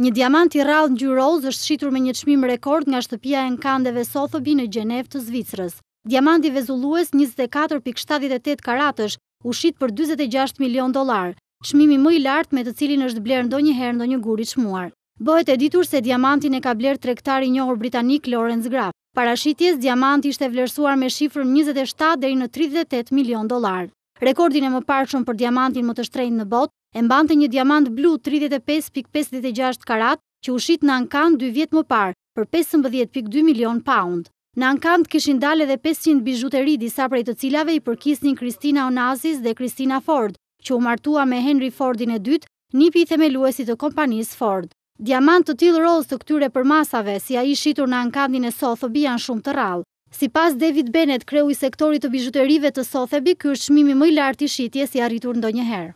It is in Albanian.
Një diamant i rallë në gjyroz është shqitur me një qmim rekord nga shtëpia e nkandeve Sothobi në Gjenev të Zvicrës. Diamant i vezullues 24.78 karatësh u shqit për 26 milion dolar, qmimi më i lartë me të cilin është blerë ndo një herë ndo një guri qmuar. Bëhet e ditur se diamantin e ka blerë trektari njohër britanik Lorenz Graf. Parashitjes, diamant ishte vlerësuar me shifrën 27 dhe i në 38 milion dolar. Rekordin e më parëshëm për diamantin më të shtrejnë në botë, e mbante një diamant blu 35.56 karat që ushit në Ankan 2 vjetë më parë për 15.2 milion pound. Në Ankan të kishin dale dhe 500 bijuteri disa prej të cilave i përkisnin Kristina Onazis dhe Kristina Ford, që u martua me Henry Fordin e dytë, një pi themeluesi të kompanis Ford. Diamant të tilë rolës të këtyre për masave, si a i shitur në Ankanin e Sotho, bian shumë të rralë. Si pas David Bennett, kreu i sektorit të bijuterive të Sotheby, kërë shmimi më i lartë i shqitjes i arritur ndo njëherë.